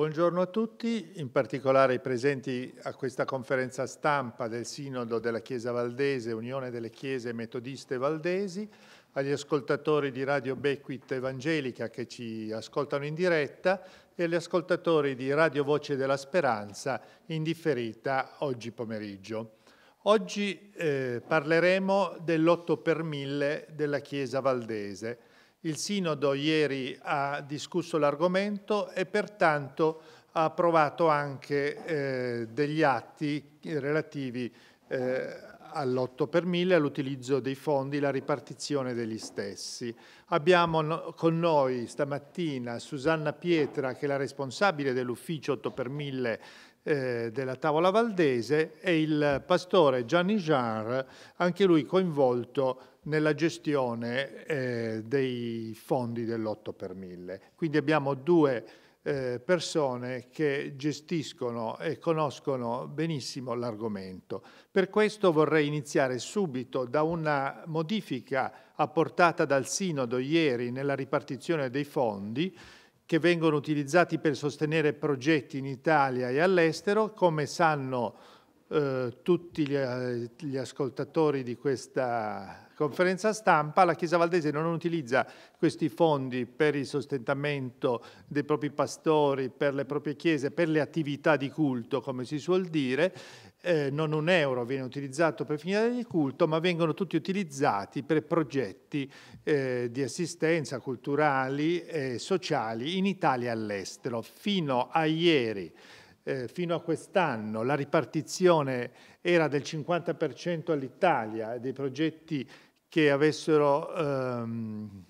Buongiorno a tutti, in particolare i presenti a questa conferenza stampa del Sinodo della Chiesa Valdese, Unione delle Chiese Metodiste Valdesi, agli ascoltatori di Radio Bequit Evangelica che ci ascoltano in diretta e agli ascoltatori di Radio Voce della Speranza in differita oggi pomeriggio. Oggi eh, parleremo dell'8 per 1000 della Chiesa Valdese il Sinodo ieri ha discusso l'argomento e pertanto ha approvato anche eh, degli atti relativi eh, all'8 per 1000, all'utilizzo dei fondi, la ripartizione degli stessi. Abbiamo no con noi stamattina Susanna Pietra, che è la responsabile dell'ufficio 8 per 1000 eh, della Tavola Valdese, e il pastore Gianni Jean, anche lui coinvolto nella gestione eh, dei fondi dell'8 per 1000. Quindi abbiamo due eh, persone che gestiscono e conoscono benissimo l'argomento. Per questo vorrei iniziare subito da una modifica apportata dal Sinodo ieri nella ripartizione dei fondi che vengono utilizzati per sostenere progetti in Italia e all'estero. Come sanno eh, tutti gli, eh, gli ascoltatori di questa conferenza stampa, la Chiesa Valdese non utilizza questi fondi per il sostentamento dei propri pastori, per le proprie chiese, per le attività di culto, come si suol dire, eh, non un euro viene utilizzato per finire il culto, ma vengono tutti utilizzati per progetti eh, di assistenza culturali e sociali in Italia e all'estero. Fino a ieri eh, fino a quest'anno la ripartizione era del 50% all'Italia dei progetti che avessero, ehm,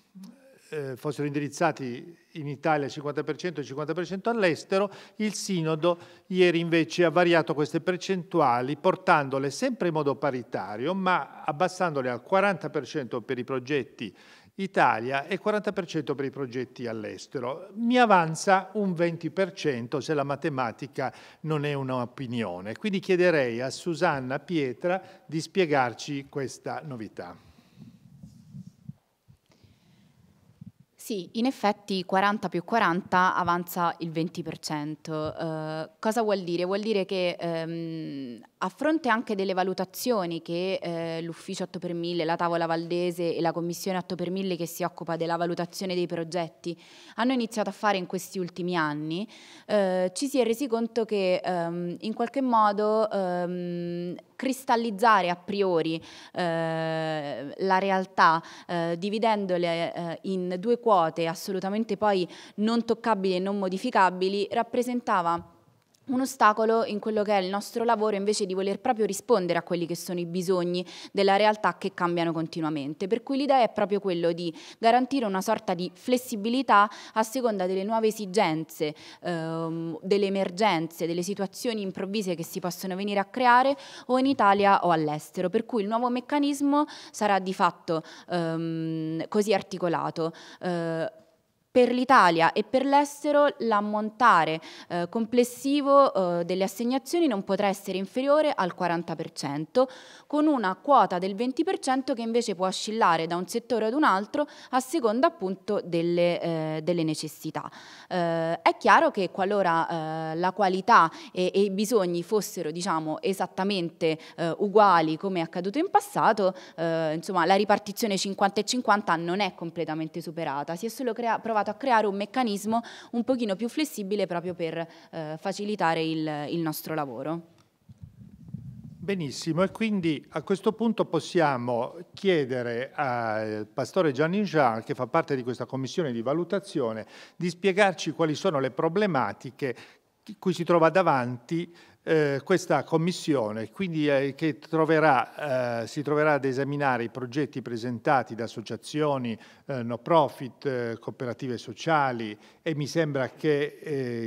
eh, fossero indirizzati in Italia al 50% e 50% all'estero, il Sinodo ieri invece ha variato queste percentuali portandole sempre in modo paritario ma abbassandole al 40% per i progetti Italia e 40% per i progetti all'estero. Mi avanza un 20% se la matematica non è un'opinione. Quindi chiederei a Susanna Pietra di spiegarci questa novità. Sì, in effetti 40 più 40 avanza il 20%. Eh, cosa vuol dire? Vuol dire che ehm, a fronte anche delle valutazioni che eh, l'ufficio 8 per 1000, la tavola valdese e la commissione 8 per 1000 che si occupa della valutazione dei progetti hanno iniziato a fare in questi ultimi anni, eh, ci si è resi conto che ehm, in qualche modo ehm, cristallizzare a priori eh, la realtà eh, dividendole eh, in due quote assolutamente poi non toccabili e non modificabili rappresentava un ostacolo in quello che è il nostro lavoro invece di voler proprio rispondere a quelli che sono i bisogni della realtà che cambiano continuamente. Per cui l'idea è proprio quello di garantire una sorta di flessibilità a seconda delle nuove esigenze, ehm, delle emergenze, delle situazioni improvvise che si possono venire a creare o in Italia o all'estero. Per cui il nuovo meccanismo sarà di fatto ehm, così articolato. Eh, per l'Italia e per l'estero l'ammontare eh, complessivo eh, delle assegnazioni non potrà essere inferiore al 40%, con una quota del 20% che invece può oscillare da un settore ad un altro a seconda appunto delle, eh, delle necessità. Eh, è chiaro che qualora eh, la qualità e, e, i bisogni fossero diciamo, esattamente eh, uguali come è accaduto in passato, insomma, la ripartizione 50 e 50 non è completamente superata, si è solo crea- provata provato a creare un meccanismo un pochino più flessibile proprio per eh, facilitare il, il nostro lavoro. Benissimo, e quindi a questo punto possiamo chiedere al pastore Gianni Jean, che fa parte di questa commissione di valutazione, di spiegarci quali sono le problematiche cui si trova davanti eh, questa commissione, quindi, eh, che troverà, eh, si troverà ad esaminare i progetti presentati da associazioni eh, no profit, eh, cooperative sociali e mi sembra che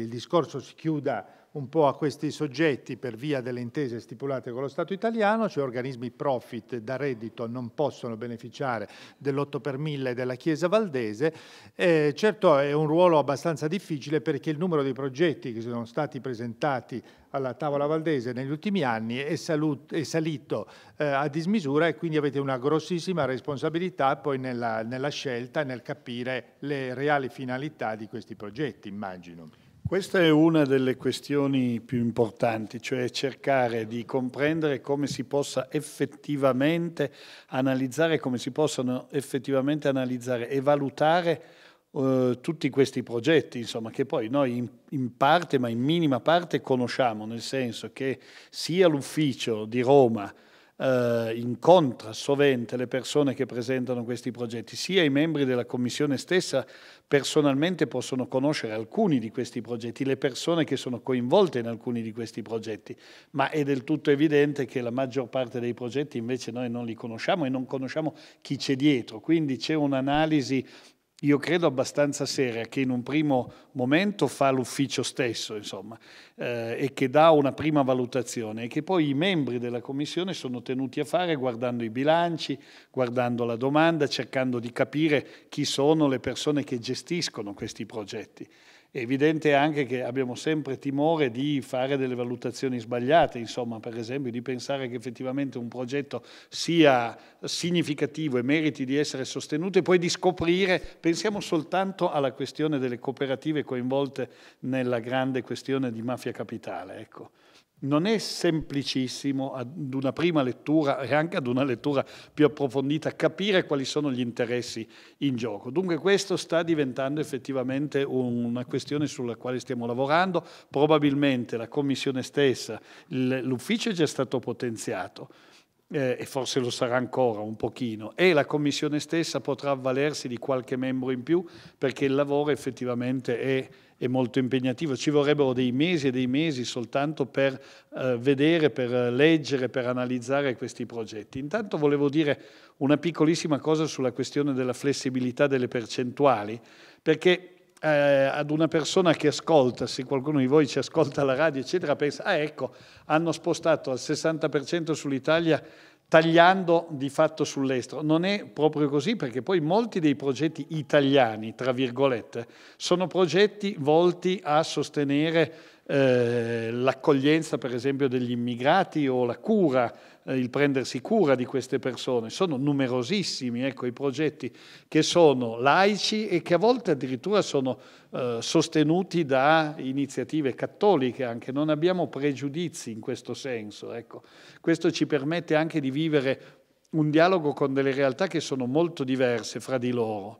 il discorso si chiuda un po' a questi soggetti per via delle intese stipulate con lo Stato italiano, cioè organismi profit da reddito non possono beneficiare dell'8 per 1000 della Chiesa Valdese. Eh, certo è un ruolo abbastanza difficile perché il numero di progetti che sono stati presentati alla tavola valdese negli ultimi anni è, saluto, è salito eh, a dismisura e quindi avete una grossissima responsabilità poi nella, nella scelta e nel capire le reali finalità di questi progetti, immagino. Questa è una delle questioni più importanti, cioè cercare di comprendere come si possa effettivamente analizzare, come si possano effettivamente analizzare e valutare eh, tutti questi progetti, insomma, che poi noi in, in parte, ma in minima parte conosciamo, nel senso che sia l'ufficio di Roma, eh, incontra sovente le persone che presentano questi progetti, sia i membri della Commissione stessa personalmente possono conoscere alcuni di questi progetti, le persone che sono coinvolte in alcuni di questi progetti, ma è del tutto evidente che la maggior parte dei progetti invece noi non li conosciamo e non conosciamo chi c'è dietro, quindi c'è un'analisi io credo abbastanza seria, che in un primo momento fa l'ufficio stesso, insomma, eh, e che dà una prima valutazione e che poi i membri della Commissione sono tenuti a fare guardando i bilanci, guardando la domanda, cercando di capire chi sono le persone che gestiscono questi progetti. È evidente anche che abbiamo sempre timore di fare delle valutazioni sbagliate, insomma, per esempio di pensare che effettivamente un progetto sia significativo e meriti di essere sostenuto e poi di scoprire, pensiamo soltanto alla questione delle cooperative coinvolte nella grande questione di mafia capitale, ecco non è semplicissimo ad una prima lettura e anche ad una lettura più approfondita capire quali sono gli interessi in gioco. Dunque questo sta diventando effettivamente una questione sulla quale stiamo lavorando, probabilmente la Commissione stessa, l'ufficio è già stato potenziato, eh, e forse lo sarà ancora un pochino, e la Commissione stessa potrà avvalersi di qualche membro in più perché il lavoro effettivamente è è molto impegnativo, ci vorrebbero dei mesi e dei mesi soltanto per eh, vedere, per eh, leggere, per analizzare questi progetti. Intanto volevo dire una piccolissima cosa sulla questione della flessibilità delle percentuali, perché eh, ad una persona che ascolta, se qualcuno di voi ci ascolta alla radio, eccetera, pensa, ah ecco, hanno spostato al 60% sull'Italia tagliando di fatto sull'estero. Non è proprio così perché poi molti dei progetti italiani, tra virgolette, sono progetti volti a sostenere eh, l'accoglienza per esempio degli immigrati o la cura, eh, il prendersi cura di queste persone. Sono numerosissimi ecco, i progetti che sono laici e che a volte addirittura sono eh, sostenuti da iniziative cattoliche anche. Non abbiamo pregiudizi in questo senso. Ecco. Questo ci permette anche di vivere un dialogo con delle realtà che sono molto diverse fra di loro.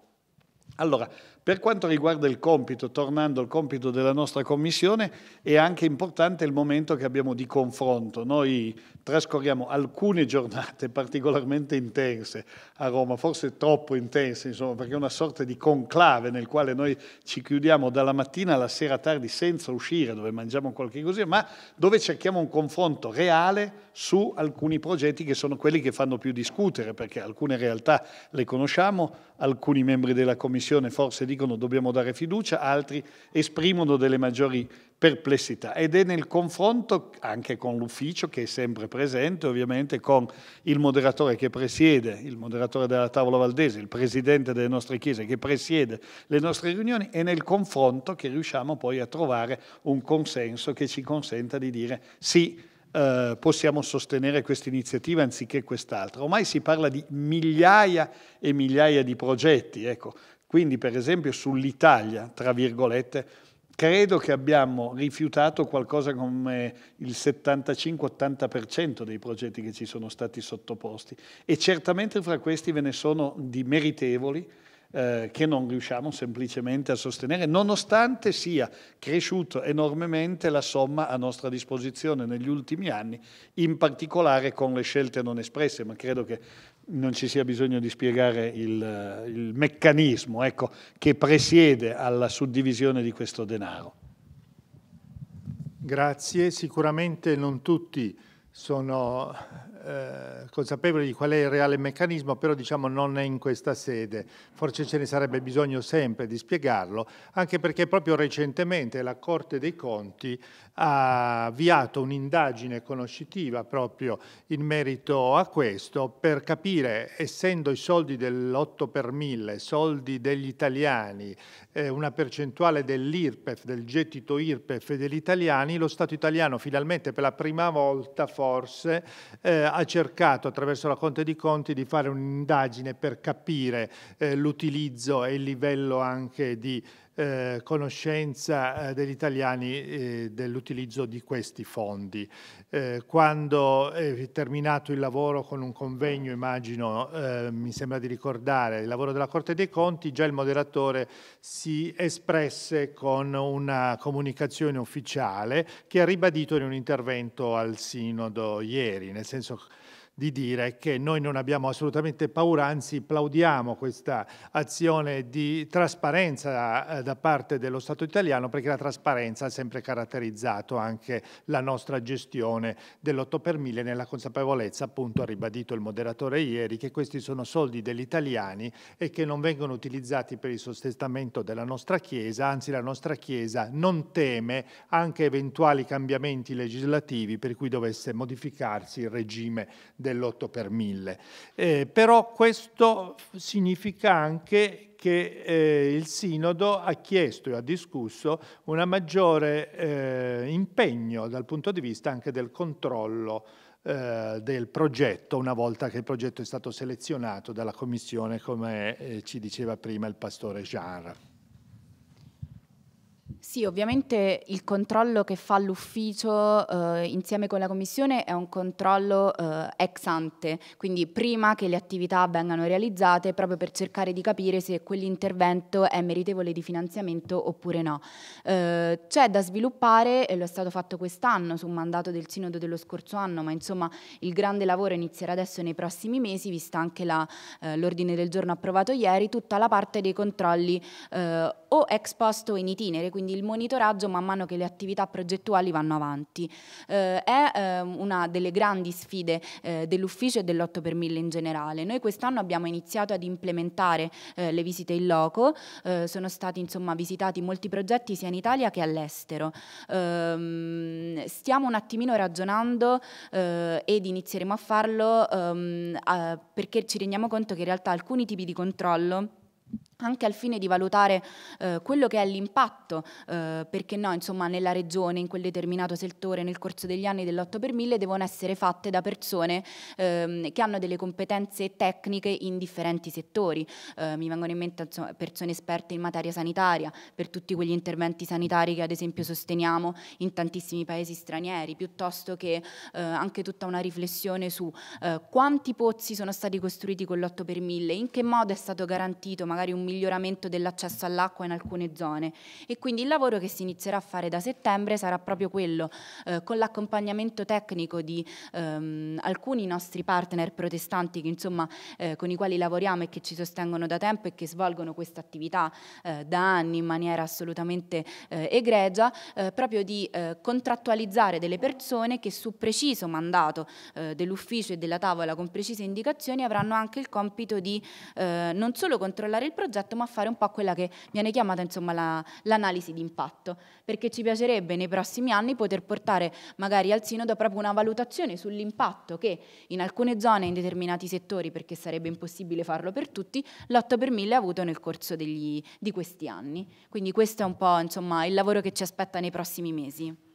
Allora, per quanto riguarda il compito, tornando al compito della nostra Commissione, è anche importante il momento che abbiamo di confronto. Noi trascorriamo alcune giornate particolarmente intense a Roma, forse troppo intense, insomma, perché è una sorta di conclave nel quale noi ci chiudiamo dalla mattina alla sera tardi senza uscire, dove mangiamo qualche cosina, ma dove cerchiamo un confronto reale su alcuni progetti che sono quelli che fanno più discutere, perché alcune realtà le conosciamo, alcuni membri della Commissione forse di dicono dobbiamo dare fiducia, altri esprimono delle maggiori perplessità ed è nel confronto anche con l'ufficio che è sempre presente, ovviamente con il moderatore che presiede, il moderatore della tavola valdese, il presidente delle nostre chiese che presiede le nostre riunioni, è nel confronto che riusciamo poi a trovare un consenso che ci consenta di dire sì. Eh, possiamo sostenere questa iniziativa anziché quest'altra. Ormai si parla di migliaia e migliaia di progetti, ecco, quindi, per esempio, sull'Italia, tra virgolette, credo che abbiamo rifiutato qualcosa come il 75-80% dei progetti che ci sono stati sottoposti e certamente fra questi ve ne sono di meritevoli eh, che non riusciamo semplicemente a sostenere, nonostante sia cresciuto enormemente la somma a nostra disposizione negli ultimi anni, in particolare con le scelte non espresse, ma credo che non ci sia bisogno di spiegare il, eh, il meccanismo ecco, che presiede alla suddivisione di questo denaro. Grazie, sicuramente non tutti sono eh, consapevoli di qual è il reale meccanismo, però diciamo non è in questa sede. Forse ce ne sarebbe bisogno sempre di spiegarlo, anche perché proprio recentemente la Corte dei Conti ha avviato un'indagine conoscitiva proprio in merito a questo per capire, essendo i soldi dell'8 per 1000, soldi degli italiani, eh, una percentuale dell'IRPEF, del gettito IRPEF degli italiani, lo Stato italiano finalmente per la prima volta forse eh, ha cercato attraverso la Conte di Conti di fare un'indagine per capire eh, l'utilizzo e il livello anche di eh, conoscenza eh, degli italiani eh, dell'utilizzo di questi fondi. Eh, quando è terminato il lavoro con un convegno, immagino, eh, mi sembra di ricordare, il lavoro della Corte dei Conti, già il moderatore si espresse con una comunicazione ufficiale che ha ribadito in un intervento al Sinodo ieri, nel senso che di dire che noi non abbiamo assolutamente paura, anzi plaudiamo questa azione di trasparenza eh, da parte dello Stato italiano perché la trasparenza ha sempre caratterizzato anche la nostra gestione dell'8 per 1000 nella consapevolezza, appunto ha ribadito il moderatore ieri, che questi sono soldi degli italiani e che non vengono utilizzati per il sostentamento della nostra Chiesa, anzi la nostra Chiesa non teme anche eventuali cambiamenti legislativi per cui dovesse modificarsi il regime dell'8 per 1000. Eh, però questo significa anche che eh, il Sinodo ha chiesto e ha discusso un maggiore eh, impegno dal punto di vista anche del controllo eh, del progetto una volta che il progetto è stato selezionato dalla Commissione, come eh, ci diceva prima il pastore Jarre. Sì, ovviamente il controllo che fa l'ufficio eh, insieme con la commissione è un controllo eh, ex ante, quindi prima che le attività vengano realizzate proprio per cercare di capire se quell'intervento è meritevole di finanziamento oppure no. Eh, c'è da sviluppare, e lo è stato fatto quest'anno su un mandato del sinodo dello scorso anno, ma insomma il grande lavoro inizierà adesso nei prossimi mesi, vista anche eh, l'ordine del giorno approvato ieri, tutta la parte dei controlli eh, o ex post o in itinere, quindi quindi il monitoraggio man mano che le attività progettuali vanno avanti. Eh, è eh, una delle grandi sfide eh, dell'ufficio e dell'8 per 1000 in generale. Noi quest'anno abbiamo iniziato ad implementare eh, le visite in loco, eh, sono stati insomma visitati molti progetti sia in Italia che all'estero. Ehm, stiamo un attimino ragionando eh, ed inizieremo a farlo ehm, perché ci rendiamo conto che in realtà alcuni tipi di controllo anche al fine di valutare eh, quello che è l'impatto, eh, perché no, insomma, nella regione, in quel determinato settore, nel corso degli anni dell'8 per 1000 devono essere fatte da persone ehm, che hanno delle competenze tecniche in differenti settori. Eh, mi vengono in mente insomma, persone esperte in materia sanitaria, per tutti quegli interventi sanitari che ad esempio sosteniamo in tantissimi paesi stranieri, piuttosto che eh, anche tutta una riflessione su eh, quanti pozzi sono stati costruiti con l'8 per 1000, in che modo è stato garantito magari un miglioramento dell'accesso all'acqua in alcune zone e quindi il lavoro che si inizierà a fare da settembre sarà proprio quello, eh, con l'accompagnamento tecnico di ehm, alcuni nostri partner protestanti che, insomma, eh, con i quali lavoriamo e che ci sostengono da tempo e che svolgono questa attività eh, da anni in maniera assolutamente eh, egregia, eh, proprio di eh, contrattualizzare delle persone che su preciso mandato dell'ufficio e della tavola con precise indicazioni avranno anche il compito di non solo controllare il progetto, progetto, ma fare un po' quella che viene chiamata insomma, la, l'analisi di impatto, perché ci piacerebbe nei prossimi anni poter portare magari al sinodo proprio una valutazione sull'impatto che in alcune zone, in determinati settori, perché sarebbe impossibile farlo per tutti, l'8 per 1000 ha avuto nel corso degli, di questi anni. Quindi questo è un po' insomma, il lavoro che ci aspetta nei prossimi mesi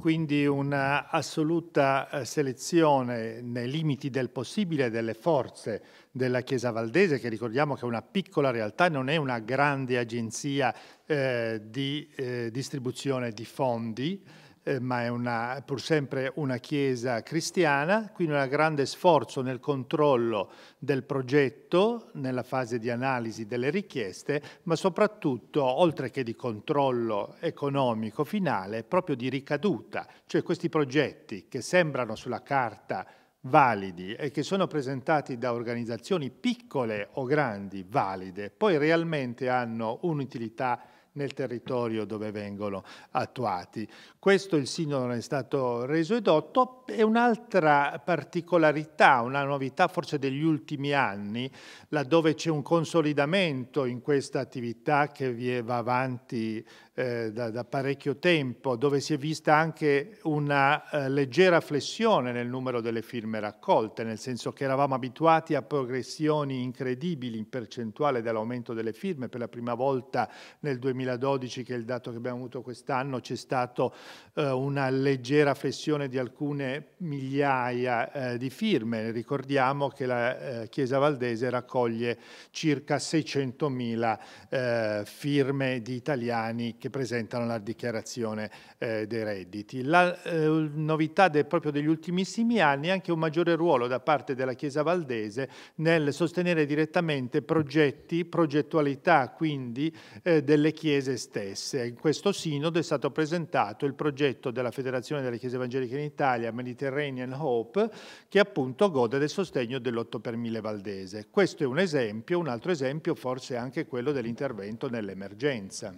quindi un'assoluta eh, selezione nei limiti del possibile delle forze della Chiesa Valdese, che ricordiamo che è una piccola realtà, non è una grande agenzia eh, di eh, distribuzione di fondi, eh, ma è una, pur sempre una Chiesa cristiana, quindi un grande sforzo nel controllo del progetto, nella fase di analisi delle richieste, ma soprattutto, oltre che di controllo economico finale, proprio di ricaduta, cioè questi progetti che sembrano sulla carta validi e che sono presentati da organizzazioni piccole o grandi valide, poi realmente hanno un'utilità nel territorio dove vengono attuati. Questo il sinodo non è stato reso edotto e un'altra particolarità, una novità forse degli ultimi anni, laddove c'è un consolidamento in questa attività che va avanti eh, da, da, parecchio tempo, dove si è vista anche una eh, leggera flessione nel numero delle firme raccolte, nel senso che eravamo abituati a progressioni incredibili in percentuale dell'aumento delle firme, per la prima volta nel 2012, che è il dato che abbiamo avuto quest'anno, c'è stato eh, una leggera flessione di alcune migliaia eh, di firme. Ricordiamo che la eh, Chiesa Valdese raccoglie circa 600.000 eh, firme di italiani che presentano la dichiarazione eh, dei redditi. La novità de, proprio degli ultimissimi anni è anche un maggiore ruolo da parte della Chiesa Valdese nel sostenere direttamente progetti, progettualità quindi delle chiese stesse. In questo sinodo è stato presentato il progetto della Federazione delle Chiese Evangeliche in Italia, Mediterranean Hope, che appunto gode del sostegno dell'8 per 1000 valdese. Questo è un esempio, un altro esempio forse anche quello dell'intervento nell'emergenza.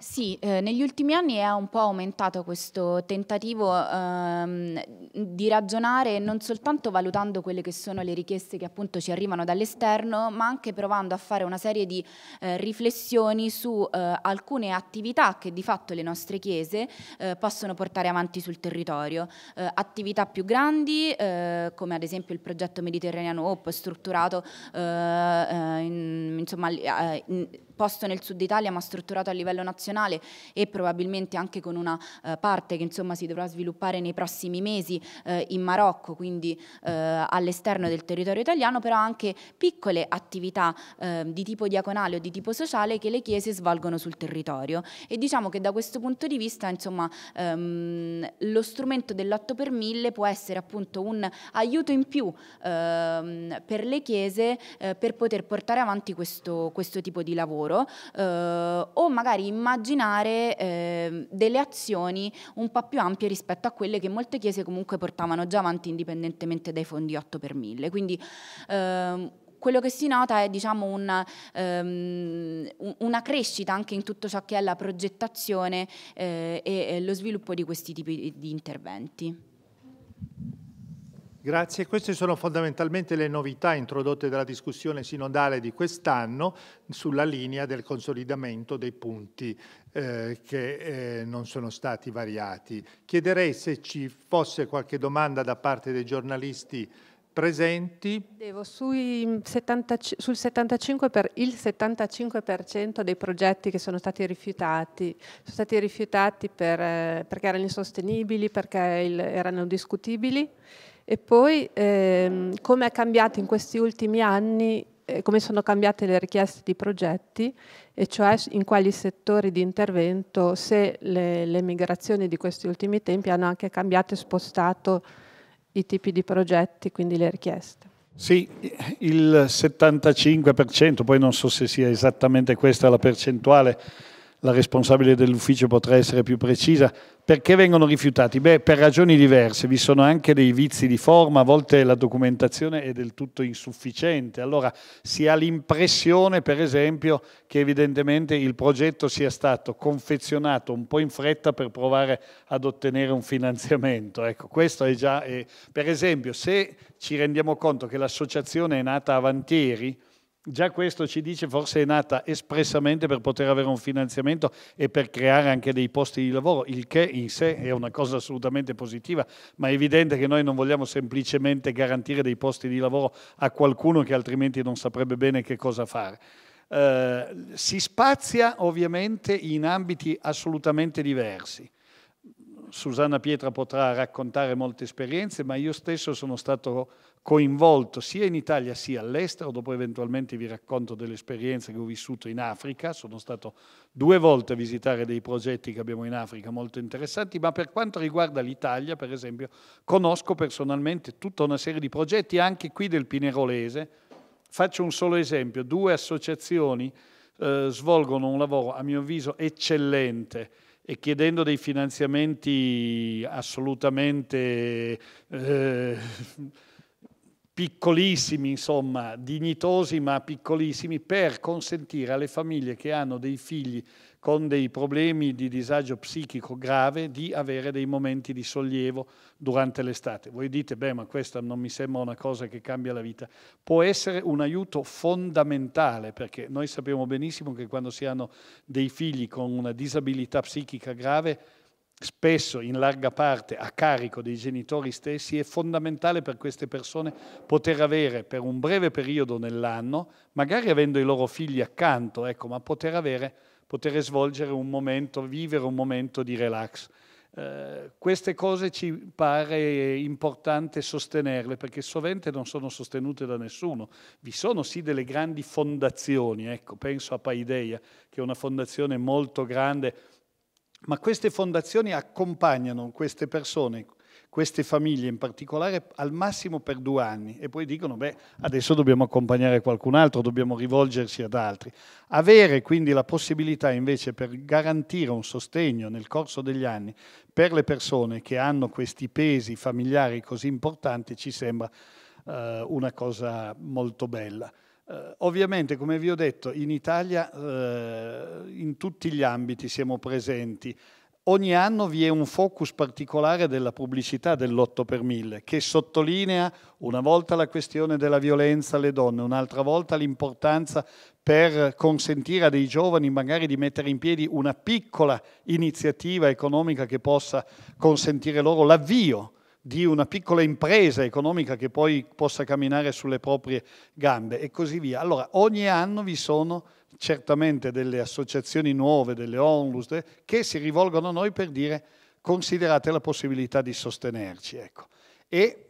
Sì, eh, negli ultimi anni è un po' aumentato questo tentativo ehm, di ragionare non soltanto valutando quelle che sono le richieste che appunto ci arrivano dall'esterno, ma anche provando a fare una serie di eh, riflessioni su eh, alcune attività che di fatto le nostre chiese eh, possono portare avanti sul territorio. Eh, attività più grandi, eh, come ad esempio il progetto Mediterranean Hope, strutturato in, insomma, in, posto nel sud Italia ma strutturato a livello nazionale e probabilmente anche con una eh, parte che insomma si dovrà sviluppare nei prossimi mesi eh, in Marocco, quindi eh, all'esterno del territorio italiano, però anche piccole attività eh, di tipo diaconale o di tipo sociale che le chiese svolgono sul territorio e diciamo che da questo punto di vista insomma ehm, lo strumento dell'8 per 1000 può essere appunto un aiuto in più ehm, per le chiese eh, per poter portare avanti questo, questo tipo di lavoro futuro eh, o magari immaginare eh, delle azioni un po' più ampie rispetto a quelle che molte chiese comunque portavano già avanti indipendentemente dai fondi 8 per 1000. Quindi eh, quello che si nota è diciamo, una, ehm, um, una, crescita anche in tutto ciò che è la progettazione eh, e lo sviluppo di questi tipi di interventi. Grazie, queste sono fondamentalmente le novità introdotte dalla discussione sinodale di quest'anno sulla linea del consolidamento dei punti eh, che eh, non sono stati variati. Chiederei se ci fosse qualche domanda da parte dei giornalisti presenti. Devo, 70, mm, sul 75 per, il 75% dei progetti che sono stati rifiutati, sono stati rifiutati per, eh, perché erano insostenibili, perché il, erano discutibili e poi ehm, come è cambiato in questi ultimi anni, eh, come sono cambiate le richieste di progetti, e cioè in quali settori di intervento, se le, le migrazioni di questi ultimi tempi hanno anche cambiato e spostato i tipi di progetti, quindi le richieste. Sì, il 75%, poi non so se sia esattamente questa la percentuale, la responsabile dell'ufficio potrà essere più precisa, perché vengono rifiutati? Beh, per ragioni diverse, vi sono anche dei vizi di forma, a volte la documentazione è del tutto insufficiente, allora si ha l'impressione per esempio che evidentemente il progetto sia stato confezionato un po' in fretta per provare ad ottenere un finanziamento. Ecco, questo è già, eh, per esempio se ci rendiamo conto che l'associazione è nata avantieri, Già questo ci dice forse è nata espressamente per poter avere un finanziamento e per creare anche dei posti di lavoro, il che in sé è una cosa assolutamente positiva, ma è evidente che noi non vogliamo semplicemente garantire dei posti di lavoro a qualcuno che altrimenti non saprebbe bene che cosa fare. Eh, si spazia ovviamente in ambiti assolutamente diversi. Susanna Pietra potrà raccontare molte esperienze, ma io stesso sono stato coinvolto sia in Italia sia all'estero, dopo eventualmente vi racconto delle esperienze che ho vissuto in Africa, sono stato due volte a visitare dei progetti che abbiamo in Africa molto interessanti, ma per quanto riguarda l'Italia, per esempio, conosco personalmente tutta una serie di progetti anche qui del Pinerolese. Faccio un solo esempio, due associazioni eh, svolgono un lavoro a mio avviso eccellente e chiedendo dei finanziamenti assolutamente... Eh, piccolissimi, insomma, dignitosi ma piccolissimi, per consentire alle famiglie che hanno dei figli con dei problemi di disagio psichico grave di avere dei momenti di sollievo durante l'estate. Voi dite, beh, ma questa non mi sembra una cosa che cambia la vita. Può essere un aiuto fondamentale perché noi sappiamo benissimo che quando si hanno dei figli con una disabilità psichica grave spesso in larga parte a carico dei genitori stessi, è fondamentale per queste persone poter avere per un breve periodo nell'anno, magari avendo i loro figli accanto, ecco, ma poter avere, poter svolgere un momento, vivere un momento di relax. Eh, queste cose ci pare importante sostenerle perché sovente non sono sostenute da nessuno. Vi sono sì delle grandi fondazioni, ecco, penso a Paideia, che è una fondazione molto grande, ma queste fondazioni accompagnano queste persone, queste famiglie in particolare, al massimo per due anni e poi dicono, beh, adesso dobbiamo accompagnare qualcun altro, dobbiamo rivolgersi ad altri. Avere quindi la possibilità invece per garantire un sostegno nel corso degli anni per le persone che hanno questi pesi familiari così importanti ci sembra eh, una cosa molto bella. Eh, ovviamente, come vi ho detto, in Italia eh, in tutti gli ambiti siamo presenti. Ogni anno vi è un focus particolare della pubblicità dell'otto per mille che sottolinea una volta la questione della violenza alle donne, un'altra volta l'importanza per consentire a dei giovani magari di mettere in piedi una piccola iniziativa economica che possa consentire loro l'avvio di una piccola impresa economica che poi possa camminare sulle proprie gambe e così via. Allora, ogni anno vi sono certamente delle associazioni nuove, delle onlus, che si rivolgono a noi per dire considerate la possibilità di sostenerci. Ecco. E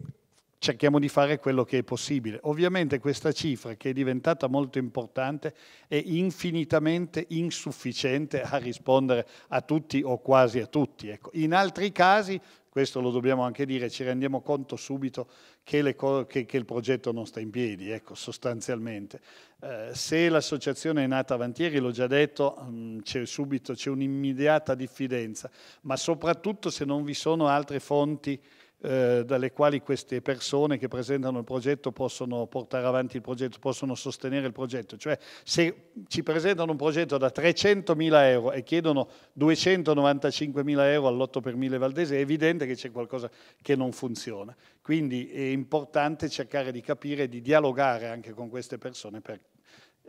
cerchiamo di fare quello che è possibile. Ovviamente questa cifra, che è diventata molto importante, è infinitamente insufficiente a rispondere a tutti o quasi a tutti. Ecco. In altri casi, questo lo dobbiamo anche dire, ci rendiamo conto subito che, co- che, che il progetto non sta in piedi, ecco, sostanzialmente. Eh, se l'associazione è nata avantieri, l'ho già detto, mh, mm, c'è subito, c'è un'immediata diffidenza, ma soprattutto se non vi sono altre fonti eh, dalle quali queste persone che presentano il progetto possono portare avanti il progetto, possono sostenere il progetto. Cioè se ci presentano un progetto da 300.000 euro e chiedono 295.000 euro all'8 per 1000 Valdese, è evidente che c'è qualcosa che non funziona. Quindi è importante cercare di capire e di dialogare anche con queste persone per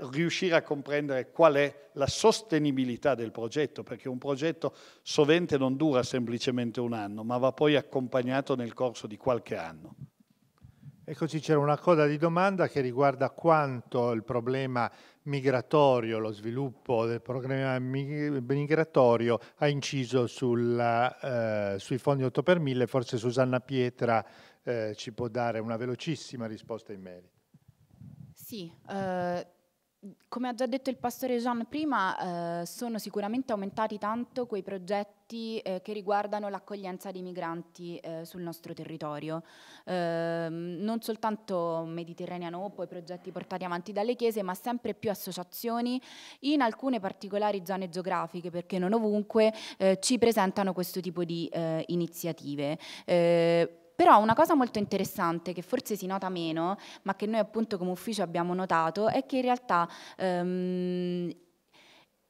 riuscire a comprendere qual è la sostenibilità del progetto, perché un progetto sovente non dura semplicemente un anno, ma va poi accompagnato nel corso di qualche anno. Eccoci, c'era una coda di domanda che riguarda quanto il problema migratorio, lo sviluppo del problema migratorio ha inciso sulla, eh, sui fondi 8 per 1000. Forse Susanna Pietra eh, ci può dare una velocissima risposta in merito. Sì, eh, come ha già detto il pastore Jean prima, eh, sono sicuramente aumentati tanto quei progetti eh, che riguardano l'accoglienza dei migranti eh, sul nostro territorio. Ehm, non soltanto Mediterranean Hope, i progetti portati avanti dalle chiese, ma sempre più associazioni in alcune particolari zone geografiche, perché non ovunque eh, ci presentano questo tipo di eh, iniziative eh, però una cosa molto interessante che forse si nota meno, ma che noi appunto come ufficio abbiamo notato, è che in realtà ehm,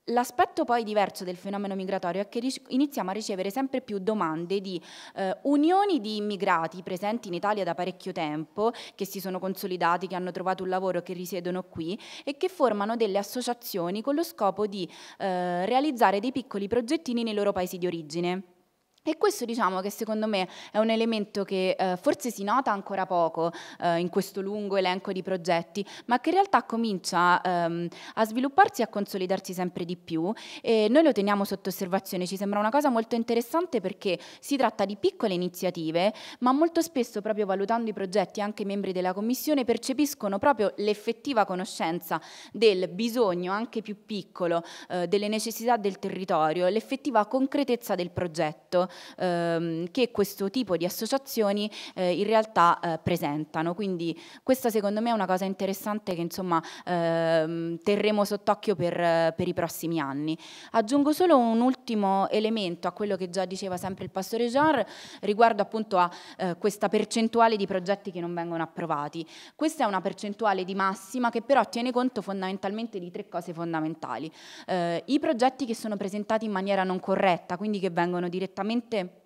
L'aspetto poi diverso del fenomeno migratorio è che iniziamo a ricevere sempre più domande di eh, unioni di immigrati presenti in Italia da parecchio tempo, che si sono consolidati, che hanno trovato un lavoro, che risiedono qui e che formano delle associazioni con lo scopo di eh, realizzare dei piccoli progettini nei loro paesi di origine. E questo diciamo che secondo me è un elemento che eh, forse si nota ancora poco eh, in questo lungo elenco di progetti, ma che in realtà comincia ehm, a svilupparsi e a consolidarsi sempre di più e noi lo teniamo sotto osservazione, ci sembra una cosa molto interessante perché si tratta di piccole iniziative, ma molto spesso proprio valutando i progetti anche i membri della Commissione percepiscono proprio l'effettiva conoscenza del bisogno anche più piccolo, eh, delle necessità del territorio, l'effettiva concretezza del progetto ehm, che questo tipo di associazioni eh, in realtà eh, presentano. Quindi questa secondo me è una cosa interessante che insomma ehm, terremo sott'occhio per, per, i prossimi anni. Aggiungo solo un ultimo elemento a quello che già diceva sempre il pastore Jean riguardo appunto a eh, questa percentuale di progetti che non vengono approvati. Questa è una percentuale di massima che però tiene conto fondamentalmente di tre cose fondamentali. Eh, I progetti che sono presentati in maniera non corretta, quindi che vengono direttamente temple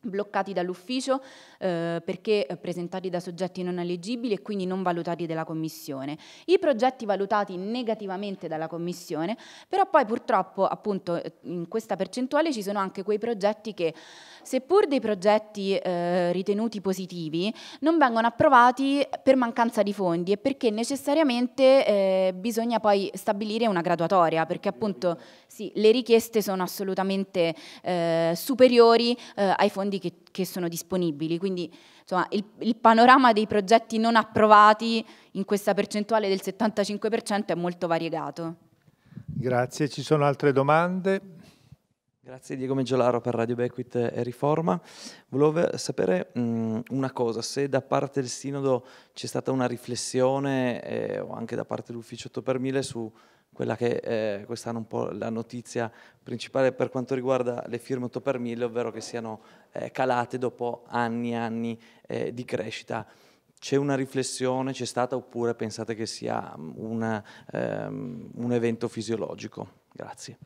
bloccati dall'ufficio eh, perché presentati da soggetti non eleggibili e quindi non valutati dalla Commissione. I progetti valutati negativamente dalla Commissione, però poi purtroppo appunto in questa percentuale ci sono anche quei progetti che seppur dei progetti eh, ritenuti positivi non vengono approvati per mancanza di fondi e perché necessariamente eh, bisogna poi stabilire una graduatoria perché appunto sì, le richieste sono assolutamente eh, superiori eh, ai fondi fondi che, che sono disponibili, quindi insomma, il, il, panorama dei progetti non approvati in questa percentuale del 75% è molto variegato. Grazie, ci sono altre domande? Grazie Diego Meggiolaro per Radio Bequit e Riforma. Volevo sapere mh, una cosa, se da parte del Sinodo c'è stata una riflessione eh, o anche da parte dell'Ufficio 8 per 1000 su quella che è eh, quest'anno un po' la notizia principale per quanto riguarda le firme 8 per 1000, ovvero che siano eh, calate dopo anni e anni eh, di crescita. C'è una riflessione, c'è stata oppure pensate che sia mm, una, ehm, un evento fisiologico? Grazie.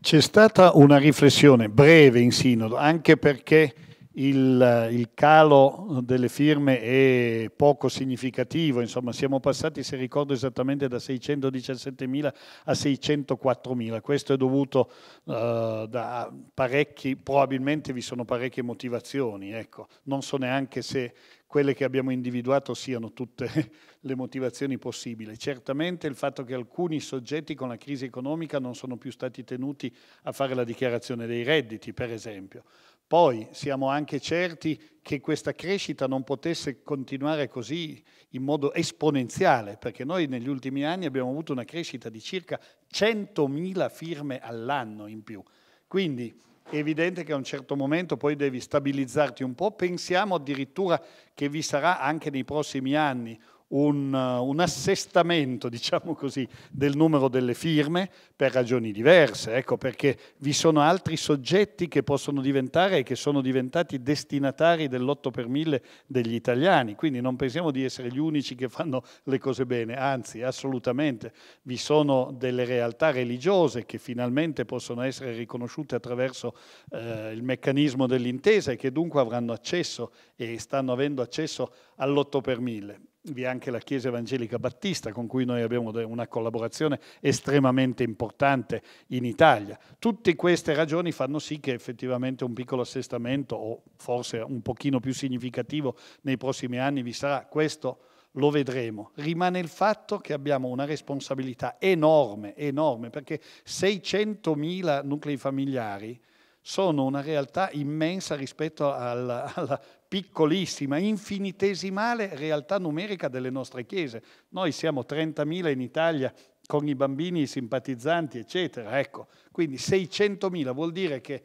C'è stata una riflessione breve in sinodo, anche perché il, il, calo delle firme è poco significativo, insomma siamo passati, se ricordo esattamente, da 617.000 a 604.000, questo è dovuto eh, da parecchi, probabilmente vi sono parecchie motivazioni, ecco. non so neanche se quelle che abbiamo individuato siano tutte le motivazioni possibili. Certamente il fatto che alcuni soggetti con la crisi economica non sono più stati tenuti a fare la dichiarazione dei redditi, per esempio, poi siamo anche certi che questa crescita non potesse continuare così in modo esponenziale, perché noi negli ultimi anni abbiamo avuto una crescita di circa 100.000 firme all'anno in più. Quindi è evidente che a un certo momento poi devi stabilizzarti un po'. Pensiamo addirittura che vi sarà anche nei prossimi anni un, eh, un, assestamento, diciamo così, del numero delle firme per ragioni diverse, ecco, perché vi sono altri soggetti che possono diventare e che sono diventati destinatari dell'8 per 1000 degli italiani, quindi non pensiamo di essere gli unici che fanno le cose bene, anzi assolutamente vi sono delle realtà religiose che finalmente possono essere riconosciute attraverso eh, il meccanismo dell'intesa e che dunque avranno accesso e stanno avendo accesso all'8 per 1000 vi è anche la Chiesa Evangelica Battista con cui noi abbiamo una collaborazione estremamente importante in Italia. Tutte queste ragioni fanno sì che effettivamente un piccolo assestamento o forse un pochino più significativo nei prossimi anni vi sarà. Questo lo vedremo. Rimane il fatto che abbiamo una responsabilità enorme, enorme, perché 600.000 nuclei familiari sono una realtà immensa rispetto alla, alla, piccolissima, infinitesimale realtà numerica delle nostre chiese. Noi siamo 30.000 in Italia con i bambini, i simpatizzanti, eccetera. Ecco, quindi 600.000 vuol dire che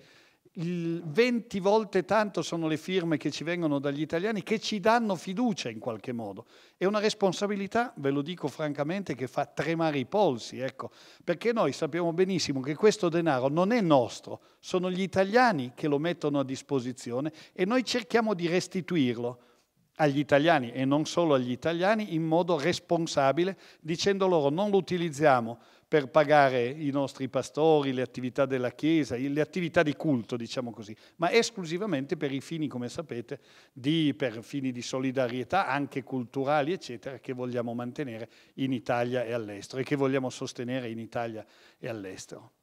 20 volte tanto sono le firme che ci vengono dagli italiani che ci danno fiducia in qualche modo. È una responsabilità, ve lo dico francamente, che fa tremare i polsi, ecco, perché noi sappiamo benissimo che questo denaro non è nostro, sono gli italiani che lo mettono a disposizione e noi cerchiamo di restituirlo agli italiani e non solo agli italiani in modo responsabile, dicendo loro non lo utilizziamo per pagare i nostri pastori, le attività della Chiesa, le attività di culto, diciamo così, ma esclusivamente per i fini, come sapete, di, per fini di solidarietà, anche culturali, eccetera, che vogliamo mantenere in Italia e all'estero e che vogliamo sostenere in Italia e all'estero.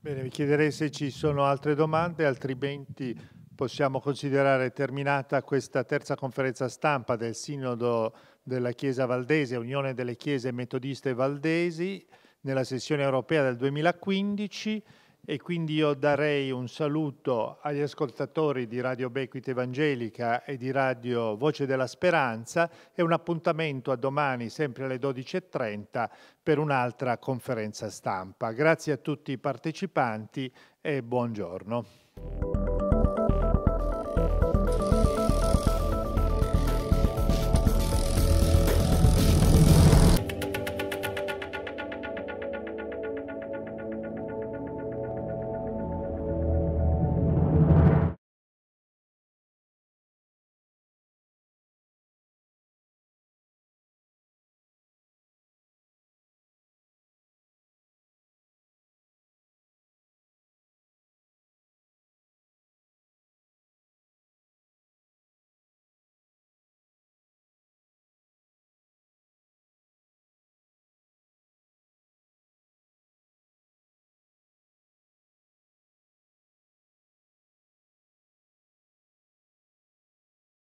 Bene, vi chiederei se ci sono altre domande, altrimenti possiamo considerare terminata questa terza conferenza stampa del Sinodo della Chiesa Valdese, Unione delle Chiese Metodiste Valdesi, nella sessione europea del 2015 e quindi io darei un saluto agli ascoltatori di Radio Bequita Evangelica e di Radio Voce della Speranza e un appuntamento a domani sempre alle 12.30 per un'altra conferenza stampa. Grazie a tutti i partecipanti e buongiorno.